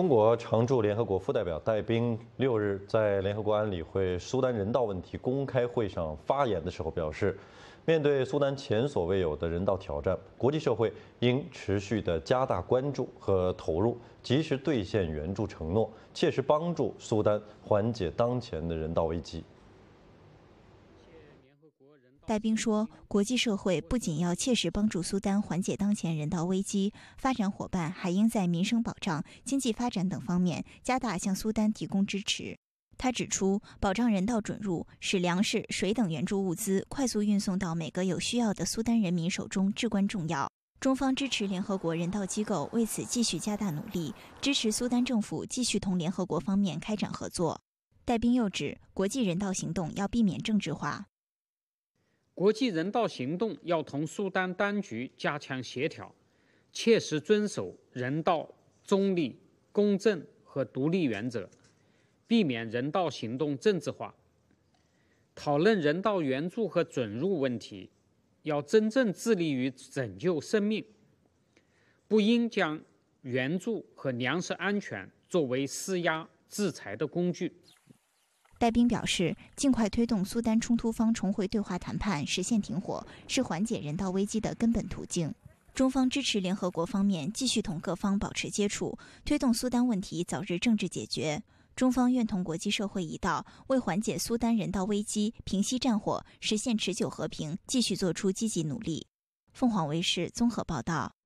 中国常驻联合国副代表戴兵六日在联合国安理会苏丹人道问题公开会上发言的时候表示，面对苏丹前所未有的人道挑战，国际社会应持续地加大关注和投入，及时兑现援助承诺，切实帮助苏丹缓解当前的人道危机。戴兵说，国际社会不仅要切实帮助苏丹缓解当前人道危机，发展伙伴还应在民生保障、经济发展等方面加大向苏丹提供支持。他指出，保障人道准入，使粮食、水等援助物资快速运送到每个有需要的苏丹人民手中至关重要。中方支持联合国人道机构为此继续加大努力，支持苏丹政府继续同联合国方面开展合作。戴兵又指，国际人道行动要避免政治化。国际人道行动要同苏丹当局加强协调，切实遵守人道中立、公正和独立原则，避免人道行动政治化。讨论人道援助和准入问题，要真正致力于拯救生命，不应将援助和粮食安全作为施压、制裁的工具。戴兵表示，尽快推动苏丹冲突方重回对话谈判，实现停火，是缓解人道危机的根本途径。中方支持联合国方面继续同各方保持接触，推动苏丹问题早日政治解决。中方愿同国际社会一道，为缓解苏丹人道危机、平息战火、实现持久和平，继续做出积极努力。凤凰卫视综合报道。